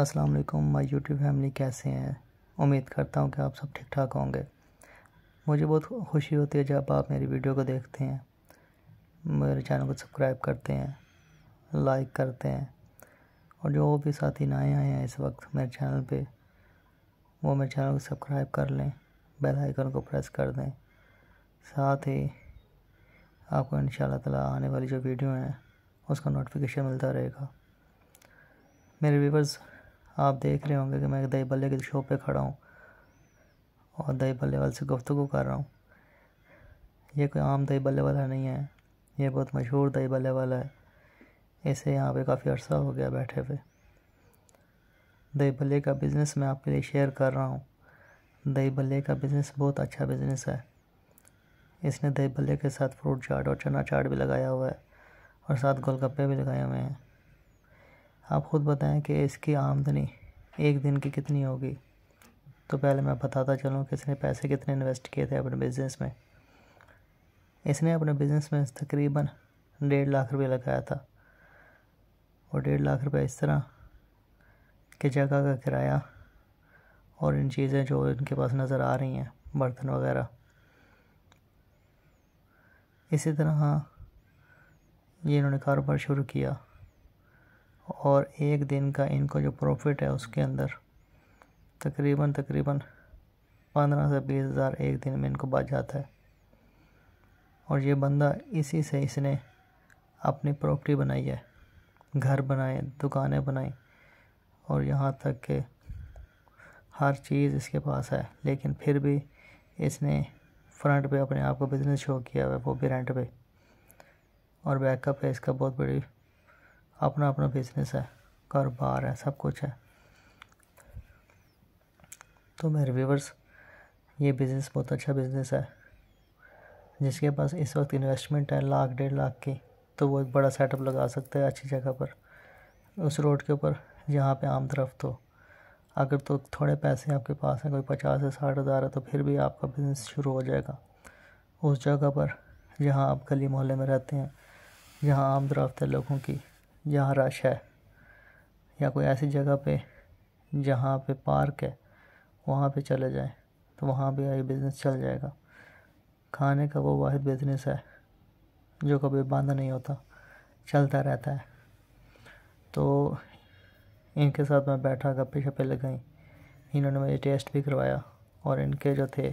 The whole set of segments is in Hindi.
अस्सलाम वालेकुम माय यूट्यूब फैमिली कैसे हैं उम्मीद करता हूँ कि आप सब ठीक ठाक होंगे मुझे बहुत खुशी होती है जब आप मेरी वीडियो को देखते हैं मेरे चैनल को सब्सक्राइब करते हैं लाइक करते हैं और जो भी साथी नए आए हैं इस वक्त मेरे चैनल पे वो मेरे चैनल को सब्सक्राइब कर लें बेल आइकन को प्रेस कर दें साथ ही आपको इन ताला आने वाली जो वीडियो हैं उसका नोटिफिकेशन मिलता रहेगा मेरे व्यूवर्स आप देख रहे होंगे कि मैं दही भल्ले की शॉप पे खड़ा हूँ और दही भल्ले वाले से गुफ्तु कर रहा हूँ ये कोई आम दही भल्ले वाला नहीं है ये बहुत मशहूर दही भल्ले वाला है इसे यहाँ पे काफ़ी अर्सा हो गया बैठे हुए दही भल्ले का बिज़नेस मैं आपके लिए शेयर कर रहा हूँ दही भल्ले का बिज़नेस बहुत अच्छा बिज़नेस है इसने दही भल्ले के साथ फ्रूट चाट और चना चाट भी लगाया हुआ है और साथ गोलगप्पे भी लगाए हुए हैं आप ख़ुद बताएं कि इसकी आमदनी एक दिन की कितनी होगी तो पहले मैं बताता चलूँ कि इसने पैसे कितने इन्वेस्ट किए थे अपने बिज़नेस में इसने अपने बिज़नेस में तकरीबन डेढ़ लाख रुपये लगाया था और डेढ़ लाख रुपये इस तरह कि जगह का किराया और इन चीज़ें जो इनके पास नज़र आ रही हैं बर्तन वगैरह इसी तरह ये इन्होंने कारोबार शुरू किया और एक दिन का इनको जो प्रॉफिट है उसके अंदर तकरीबन तकरीबन पंद्रह से बीस हज़ार एक दिन में इनको बच जाता है और ये बंदा इसी से इसने अपनी प्रॉपर्टी बनाई है घर बनाए दुकानें बनाई और यहाँ तक के हर चीज़ इसके पास है लेकिन फिर भी इसने फ्रंट पे अपने आप को बिज़नेस शो किया हुआ है वो भी रेंट पे और बैकअप है इसका बहुत बड़ी अपना अपना बिजनेस है कारोबार है सब कुछ है तो मेरे व्यूवर्स ये बिज़नेस बहुत अच्छा बिज़नेस है जिसके पास इस वक्त इन्वेस्टमेंट है लाख डेढ़ लाख की तो वो एक बड़ा सेटअप लगा सकते हैं अच्छी जगह पर उस रोड के ऊपर जहाँ पे आम तरफ तो अगर तो थोड़े पैसे आपके पास हैं कोई पचास से साठ हज़ार है तो फिर भी आपका बिज़नेस शुरू हो जाएगा उस जगह पर जहाँ आप गली मोहल्ले में रहते हैं जहाँ आम दरफ्त है लोगों की जहाँ रश है या कोई ऐसी जगह पे जहाँ पे पार्क है वहाँ पे चले जाएं तो वहाँ भी आई बिज़नेस चल जाएगा खाने का वो वाद बिज़नेस है जो कभी बंद नहीं होता चलता रहता है तो इनके साथ मैं बैठा गप्पे शप्पे लगाई इन्होंने मुझे टेस्ट भी करवाया और इनके जो थे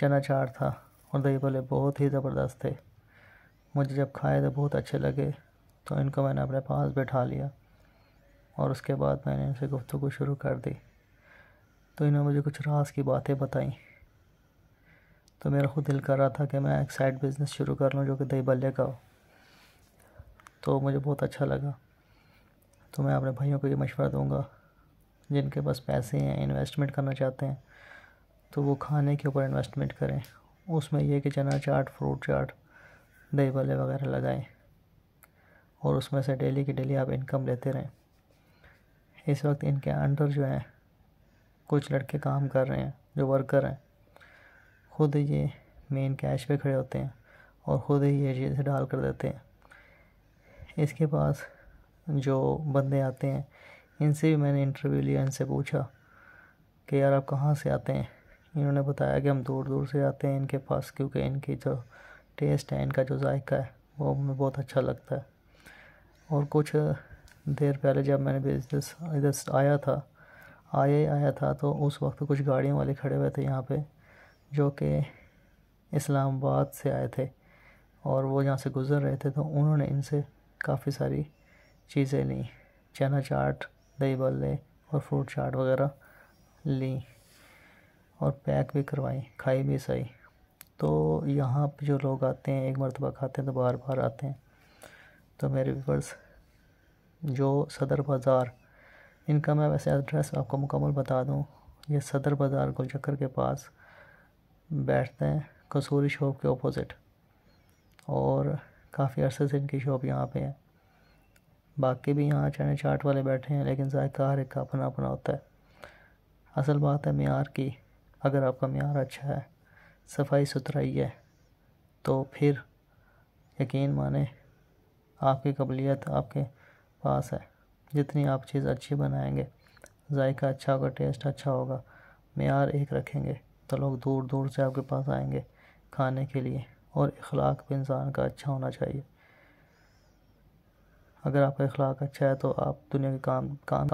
चना चार था और दही भले बहुत ही ज़बरदस्त थे मुझे जब खाए तो बहुत अच्छे लगे तो इनको मैंने अपने पास बैठा लिया और उसके बाद मैंने इनसे गुफ्तु शुरू कर दी तो इन्होंने मुझे कुछ रास की बातें बताई तो मेरा खुद दिल कर रहा था कि मैं एक साइड बिज़नेस शुरू कर लूँ जो कि दही बल्ले का हो तो मुझे बहुत अच्छा लगा तो मैं अपने भाइयों को ये मशवरा दूँगा जिनके पास पैसे हैं इन्वेस्टमेंट करना चाहते हैं तो वो खाने के ऊपर इन्वेस्टमेंट करें उसमें यह कि चना चाट फ्रूट चाट दही बल्ले वगैरह लगाएं और उसमें से डेली की डेली आप इनकम लेते रहें इस वक्त इनके अंडर जो हैं कुछ लड़के काम कर रहे हैं जो वर्कर हैं खुद ये मेन कैश पे खड़े होते हैं और ख़ुद ही ये चीज़ें डाल कर देते हैं इसके पास जो बंदे आते हैं इनसे भी मैंने इंटरव्यू लिया इनसे पूछा कि यार आप कहाँ से आते हैं इन्होंने बताया कि हम दूर दूर से आते हैं इनके पास क्योंकि इनकी जो टेस्ट है इनका जो जायका है वो हमें बहुत अच्छा लगता है और कुछ देर पहले जब मैंने बिजनेस इधर आया था आया ही आया था तो उस वक्त कुछ गाड़ियों वाले खड़े हुए थे यहाँ पे जो कि इस्लामाबाद से आए थे और वो यहाँ से गुज़र रहे थे तो उन्होंने इनसे काफ़ी सारी चीज़ें ली चना चाट दही बल्ले और फ्रूट चाट वगैरह ली और पैक भी करवाई खाई भी सही तो यहाँ पे जो लोग आते हैं एक मरतबा खाते हैं तो बार बार आते हैं तो मेरे व्यूवर्स जो सदर बाज़ार इनका मैं वैसे एड्रेस आपको मुकम्मल बता दूँ ये सदर बाज़ार गुलचक्कर के पास बैठते हैं कसूरी शॉप के अपोज़िट और काफ़ी अरसे से इनकी शॉप यहाँ पे है बाकी भी यहाँ चने चाट वाले बैठे हैं लेकिन जायका हर एक का अपना अपना होता है असल बात है मीर की अगर आपका मीर अच्छा है सफाई सुथराई है तो फिर यकीन माने आपकी कबलीत आपके पास है जितनी आप चीज़ अच्छी बनाएंगे जायका अच्छा होगा टेस्ट अच्छा होगा मैार एक रखेंगे तो लोग दूर दूर से आपके पास आएंगे खाने के लिए और अखलाक भी इंसान का अच्छा होना चाहिए अगर आपका अखलाक अच्छा है तो आप दुनिया के काम काम